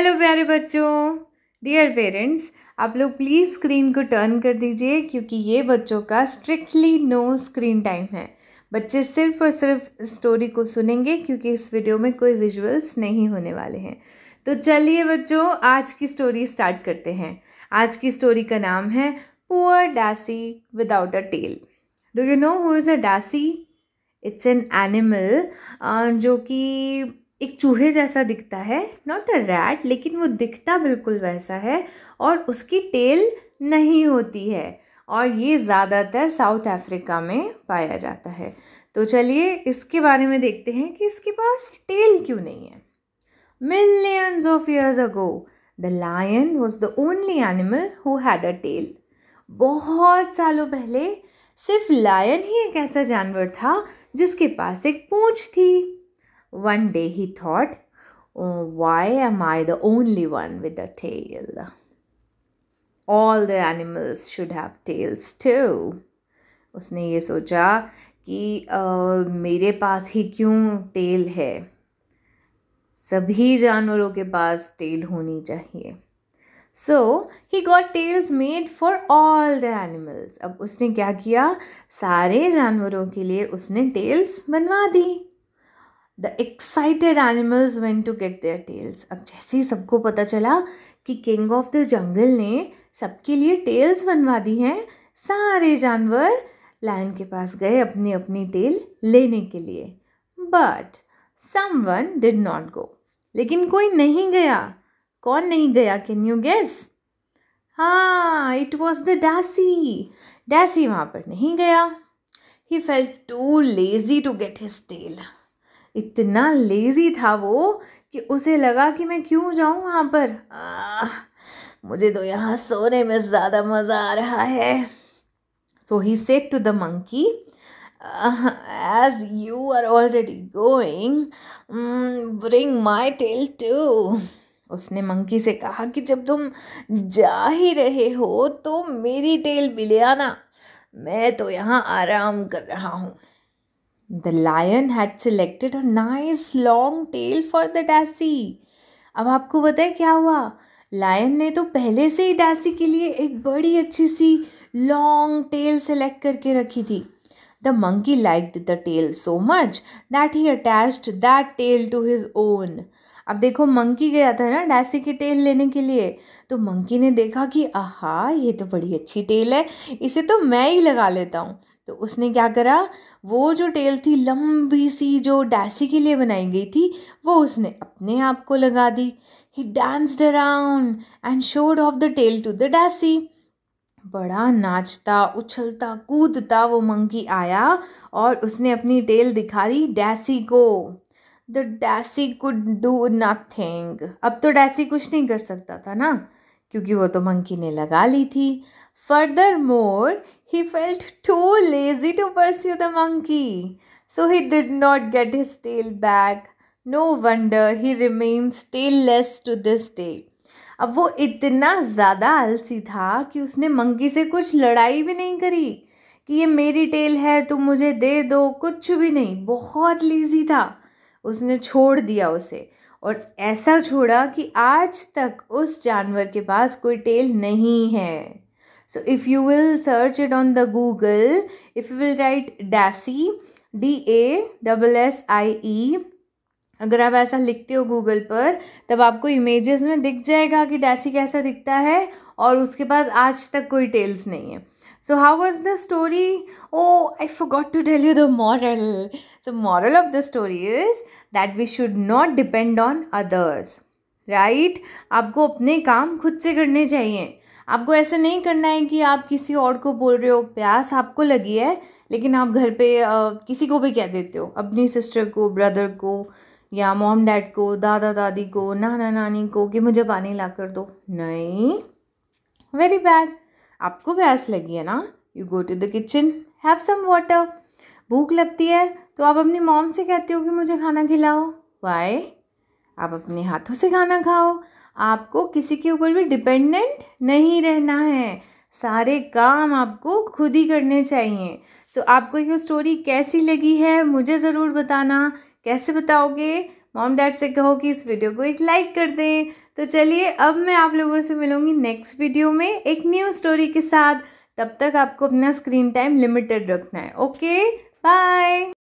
Hello प्यारे बच्चों dear parents आप लोग प्लीज़ स्क्रीन को टर्न कर दीजिए क्योंकि ये बच्चों का स्ट्रिक्टली नो स्क्रीन टाइम है बच्चे सिर्फ और सिर्फ स्टोरी को सुनेंगे क्योंकि इस वीडियो में कोई विजुअल्स नहीं होने वाले हैं तो चलिए बच्चों आज की स्टोरी स्टार्ट करते हैं आज की स्टोरी का नाम है poor dassie without a tail do you know who is a dassie it's an animal जो कि एक चूहे जैसा दिखता है नॉट अ रैट लेकिन वो दिखता बिल्कुल वैसा है और उसकी टेल नहीं होती है और ये ज़्यादातर साउथ अफ्रीका में पाया जाता है तो चलिए इसके बारे में देखते हैं कि इसके पास टेल क्यों नहीं है millions of years ago the lion was the only animal who had a tail बहुत सालों पहले सिर्फ लायन ही एक ऐसा जानवर था जिसके पास एक पूँछ थी One day he thought, oh, Why am I the only one with a tail? All the animals should have tails too. उसने ये सोचा कि uh, मेरे पास ही क्यों टेल है सभी जानवरों के पास टेल होनी चाहिए so he got tails made for all the animals अब उसने क्या किया सारे जानवरों के लिए उसने टेल्स बनवा दी the excited animals went to get their tails अब जैसे ही सबको पता चला कि किंग ऑफ द जंगल ने सबके लिए टेल्स बनवा दी हैं सारे जानवर लायन के पास गए अपनी अपनी टेल लेने के लिए but someone did not go लेकिन कोई नहीं गया कौन नहीं गया कैन यू गेस हाँ it was the dassie dassie वहाँ पर नहीं गया he felt too lazy to get his tail इतना लेज़ी था वो कि उसे लगा कि मैं क्यों जाऊँ वहाँ पर आ, मुझे तो यहाँ सोने में ज़्यादा मज़ा आ रहा है so he said to the monkey as you are already going bring my tail too उसने मंकी से कहा कि जब तुम जा ही रहे हो तो मेरी टेल भी ले आना मैं तो यहाँ आराम कर रहा हूँ the lion had selected a nice long tail for the dassie अब आपको पता है क्या हुआ लायन ने तो पहले से ही डैसी के लिए एक बड़ी अच्छी सी लॉन्ग टेल सेलेक्ट करके रखी थी the monkey liked the tail so much that he attached that tail to his own अब देखो मंकी गया था ना डैसी की टेल लेने के लिए तो मंकी ने देखा कि आहा ये तो बड़ी अच्छी टेल है इसे तो मैं ही लगा लेता हूँ तो उसने क्या करा वो जो टेल थी लंबी सी जो डैसी के लिए बनाई गई थी वो उसने अपने आप को लगा दी he danced around and showed off the tail to the dassie बड़ा नाचता उछलता कूदता वो मंकी आया और उसने अपनी टेल दिखा दी डैसी को the dassie could do nothing अब तो डैसी कुछ नहीं कर सकता था ना क्योंकि वो तो मंकी ने लगा ली थी Furthermore, he felt too lazy to pursue the monkey, so he did not get his tail back. No wonder he remains tailless to this day. अब वो इतना ज़्यादा आलसी था कि उसने मंकी से कुछ लड़ाई भी नहीं करी कि ये मेरी टेल है तुम मुझे दे दो कुछ भी नहीं बहुत लीजी था उसने छोड़ दिया उसे और ऐसा छोड़ा कि आज तक उस जानवर के पास कोई टेल नहीं है so if you will search it on the google if you will write dassey D A double S I E e, अगर आप ऐसा लिखते हो गूगल पर तब आपको इमेजेस में दिख जाएगा कि डैसी कैसा दिखता है और उसके पास आज तक कोई टेल्स नहीं है so how was the story oh I got to tell you the moral so moral of the story is that we should not depend on others right आपको अपने काम खुद से करने चाहिए आपको ऐसे नहीं करना है कि आप किसी और को बोल रहे हो प्यास आपको लगी है लेकिन आप घर पे आ, किसी को भी कह देते हो अपनी सिस्टर को ब्रदर को या मॉम डैड को दादा दादी को नाना नानी को कि मुझे पानी ला कर दो नहीं वेरी बैड आपको प्यास लगी है ना you go to the kitchen have some water भूख लगती है तो आप अपनी मॉम से कहते हो कि मुझे खाना खिलाओ वाई आप अपने हाथों से खाना खाओ आपको किसी के ऊपर भी डिपेंडेंट नहीं रहना है सारे काम आपको खुद ही करने चाहिए सो so, आपको ये स्टोरी कैसी लगी है मुझे ज़रूर बताना कैसे बताओगे मॉम डैड से कहो कि इस वीडियो को एक लाइक कर दें तो चलिए अब मैं आप लोगों से मिलूँगी नेक्स्ट वीडियो में एक न्यू स्टोरी के साथ तब तक आपको अपना स्क्रीन टाइम लिमिटेड रखना है ओके बाय